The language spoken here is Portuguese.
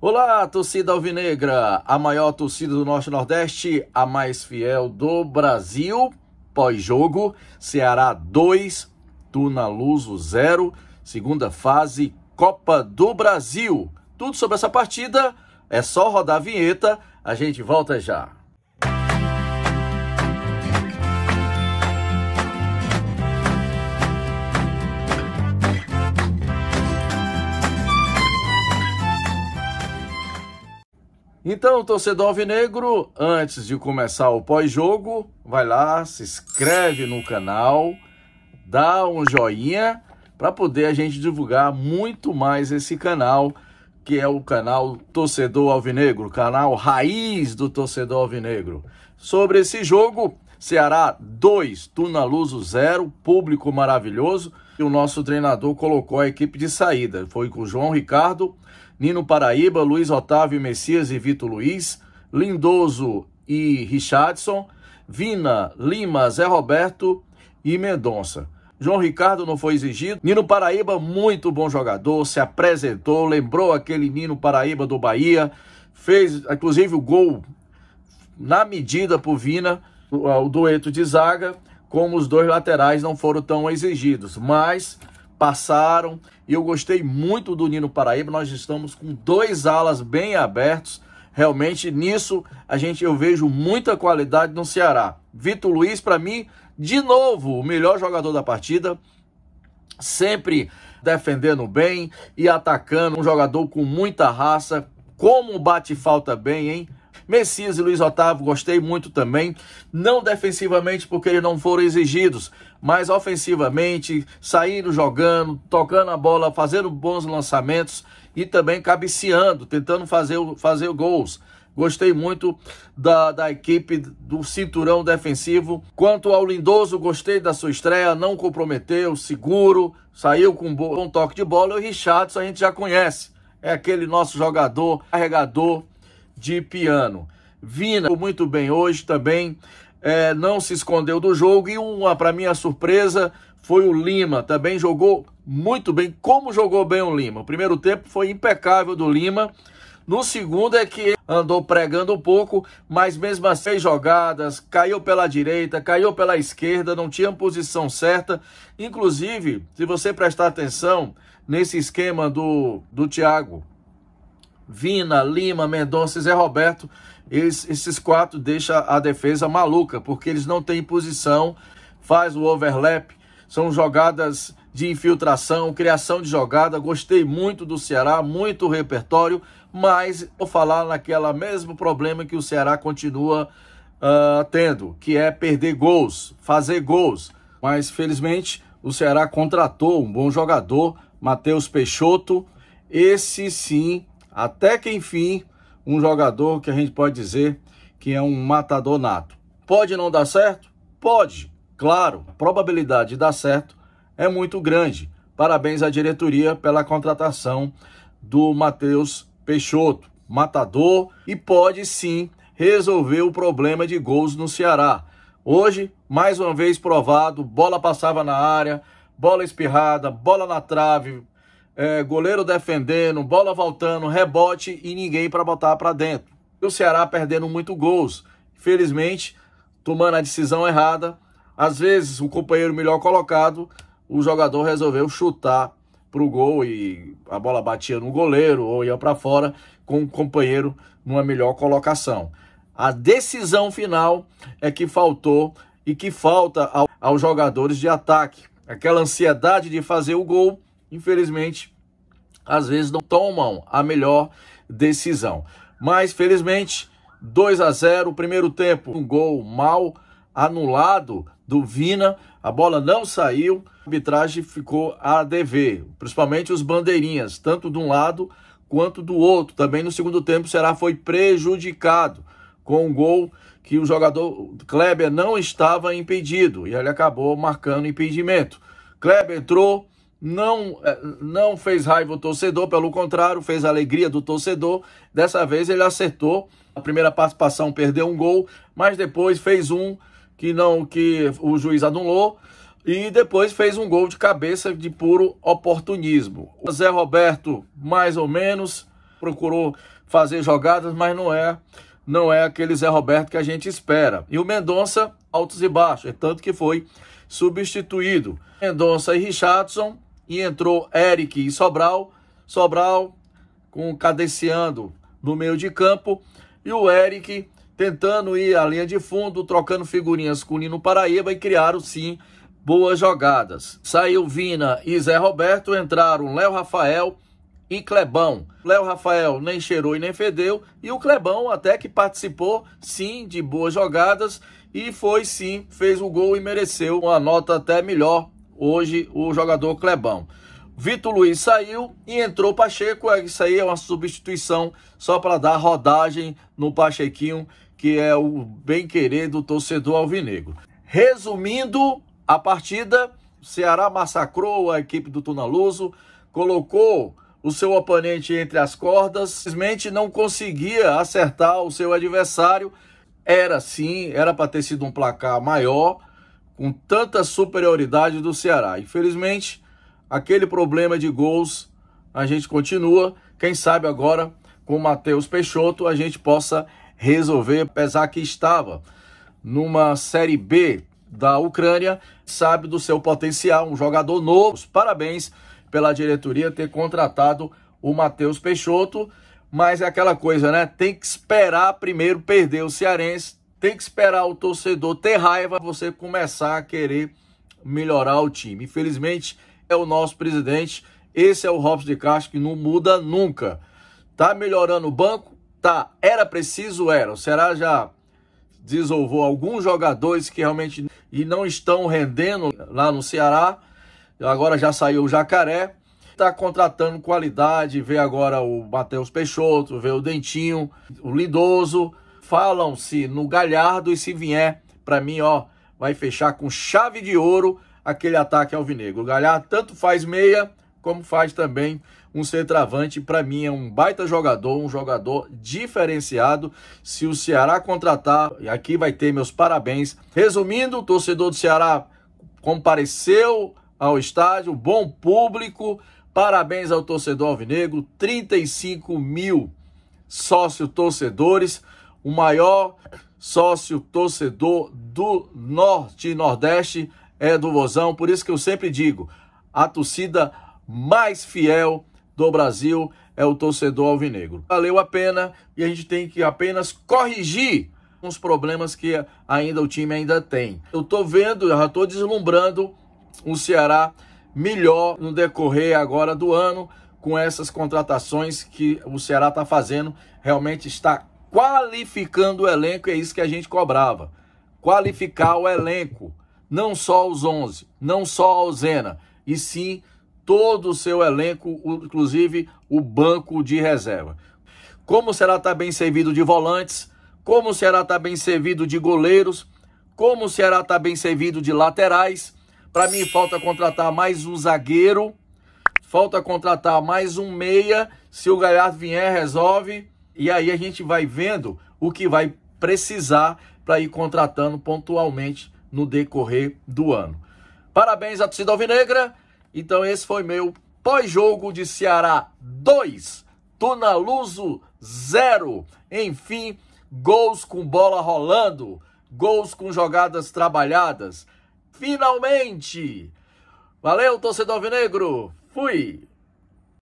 Olá, torcida alvinegra, a maior torcida do Norte e Nordeste, a mais fiel do Brasil. Pós-jogo, Ceará 2, Tunaluso 0, segunda fase Copa do Brasil. Tudo sobre essa partida é só rodar a vinheta, a gente volta já. Então, torcedor alvinegro, antes de começar o pós-jogo, vai lá, se inscreve no canal, dá um joinha para poder a gente divulgar muito mais esse canal, que é o canal Torcedor Alvinegro, canal raiz do Torcedor Alvinegro. Sobre esse jogo, Ceará 2, Tunaluso 0, público maravilhoso. E o nosso treinador colocou a equipe de saída. Foi com o João Ricardo, Nino Paraíba, Luiz Otávio Messias e Vitor Luiz, Lindoso e Richardson, Vina, Lima, Zé Roberto e Mendonça. João Ricardo não foi exigido. Nino Paraíba, muito bom jogador, se apresentou, lembrou aquele Nino Paraíba do Bahia, fez inclusive o gol na medida por Vina, o, o dueto de zaga, como os dois laterais não foram tão exigidos, mas passaram e eu gostei muito do Nino Paraíba. Nós estamos com dois alas bem abertos. Realmente nisso a gente eu vejo muita qualidade no Ceará. Vitor Luiz para mim de novo o melhor jogador da partida, sempre defendendo bem e atacando, um jogador com muita raça. Como bate falta bem, hein? Messias e Luiz Otávio, gostei muito também. Não defensivamente, porque eles não foram exigidos, mas ofensivamente, saindo jogando, tocando a bola, fazendo bons lançamentos e também cabeceando, tentando fazer, fazer gols. Gostei muito da, da equipe do cinturão defensivo. Quanto ao Lindoso, gostei da sua estreia, não comprometeu, seguro, saiu com um bom toque de bola. O Richardson a gente já conhece, é aquele nosso jogador, carregador, de piano. Vina muito bem hoje também, é, não se escondeu do jogo. E uma, para minha surpresa, foi o Lima. Também jogou muito bem. Como jogou bem o Lima? O primeiro tempo foi impecável do Lima. No segundo é que andou pregando um pouco, mas mesmo assim seis jogadas, caiu pela direita, caiu pela esquerda, não tinha posição certa. Inclusive, se você prestar atenção nesse esquema do, do Thiago Vina, Lima, Mendonça e Zé Roberto, eles, esses quatro deixam a defesa maluca, porque eles não têm posição, faz o overlap, são jogadas de infiltração, criação de jogada. Gostei muito do Ceará, muito repertório, mas vou falar naquela mesmo problema que o Ceará continua uh, tendo, que é perder gols, fazer gols. Mas felizmente o Ceará contratou um bom jogador, Matheus Peixoto. Esse sim até que enfim, um jogador que a gente pode dizer que é um matador nato. Pode não dar certo? Pode, claro, a probabilidade de dar certo é muito grande. Parabéns à diretoria pela contratação do Matheus Peixoto, matador, e pode sim resolver o problema de gols no Ceará. Hoje, mais uma vez provado, bola passava na área, bola espirrada, bola na trave, é, goleiro defendendo, bola voltando, rebote e ninguém para botar para dentro. E o Ceará perdendo muito gols. Felizmente, tomando a decisão errada, às vezes o companheiro melhor colocado, o jogador resolveu chutar para o gol e a bola batia no goleiro ou ia para fora com o companheiro numa melhor colocação. A decisão final é que faltou e que falta ao, aos jogadores de ataque. Aquela ansiedade de fazer o gol infelizmente, às vezes não tomam a melhor decisão. Mas, felizmente, 2 a 0 primeiro tempo, um gol mal anulado do Vina, a bola não saiu, a arbitragem ficou a dever, principalmente os bandeirinhas, tanto de um lado quanto do outro. Também no segundo tempo, o Ceará foi prejudicado com um gol que o jogador Kleber não estava impedido e ele acabou marcando impedimento. Kleber entrou, não, eh, não fez raiva o torcedor, pelo contrário, fez a alegria do torcedor. Dessa vez ele acertou. A primeira participação perdeu um gol, mas depois fez um que não que o juiz anulou e depois fez um gol de cabeça de puro oportunismo. O Zé Roberto, mais ou menos, procurou fazer jogadas, mas não é não é aquele Zé Roberto que a gente espera. E o Mendonça, altos e baixos, é tanto que foi substituído. Mendonça e Richardson e entrou Eric e Sobral. Sobral com cadenciando no meio de campo e o Eric tentando ir à linha de fundo, trocando figurinhas com o Nino Paraíba e criaram sim boas jogadas. Saiu Vina e Zé Roberto, entraram Léo Rafael e Clebão. Léo Rafael nem cheirou e nem fedeu e o Clebão até que participou sim de boas jogadas e foi sim, fez o gol e mereceu uma nota até melhor hoje o jogador Clebão. Vitor Luiz saiu e entrou Pacheco. É, isso aí é uma substituição só para dar rodagem no Pachequinho, que é o bem querer do torcedor alvinegro. Resumindo a partida, Ceará massacrou a equipe do Tunaluso, colocou o seu oponente entre as cordas, simplesmente não conseguia acertar o seu adversário. Era sim, era para ter sido um placar maior, com tanta superioridade do Ceará. Infelizmente, aquele problema de gols a gente continua. Quem sabe agora com o Matheus Peixoto a gente possa resolver, apesar que estava numa Série B da Ucrânia, sabe do seu potencial, um jogador novo. Parabéns pela diretoria ter contratado o Matheus Peixoto, mas é aquela coisa, né? Tem que esperar primeiro perder o Cearense, tem que esperar o torcedor ter raiva para você começar a querer melhorar o time. Infelizmente, é o nosso presidente. Esse é o Robson de Castro que não muda nunca. Tá melhorando o banco? Tá. Era preciso? Era. Será já desovou alguns jogadores que realmente e não estão rendendo lá no Ceará. Agora já saiu o Jacaré. Está contratando qualidade. Vê agora o Matheus Peixoto, vê o Dentinho, o Lindoso falam-se no Galhardo e se vier, para mim, ó, vai fechar com chave de ouro aquele ataque alvinegro. O Galhardo tanto faz meia como faz também um centroavante. Para mim é um baita jogador, um jogador diferenciado. Se o Ceará contratar, e aqui vai ter meus parabéns. Resumindo, o torcedor do Ceará compareceu ao estádio, bom público. Parabéns ao torcedor alvinegro, 35 mil sócios torcedores o maior sócio torcedor do Norte e Nordeste é do Vozão. Por isso que eu sempre digo, a torcida mais fiel do Brasil é o torcedor alvinegro. Valeu a pena e a gente tem que apenas corrigir os problemas que ainda o time ainda tem. Eu tô vendo, eu já tô deslumbrando um Ceará melhor no decorrer agora do ano com essas contratações que o Ceará está fazendo. Realmente está qualificando o elenco, é isso que a gente cobrava. Qualificar o elenco, não só os 11, não só a Zena, e sim todo o seu elenco, inclusive o banco de reserva. Como será estar tá bem servido de volantes, como será estar tá bem servido de goleiros, como será estar tá bem servido de laterais. Para mim falta contratar mais um zagueiro, falta contratar mais um meia, se o Galhardo vier resolve e aí a gente vai vendo o que vai precisar para ir contratando pontualmente no decorrer do ano. Parabéns à torcida alvinegra. Então esse foi meu pós-jogo de Ceará 2, Tunaluso 0. Enfim, gols com bola rolando, gols com jogadas trabalhadas. Finalmente! Valeu, torcedor alvinegro. Fui.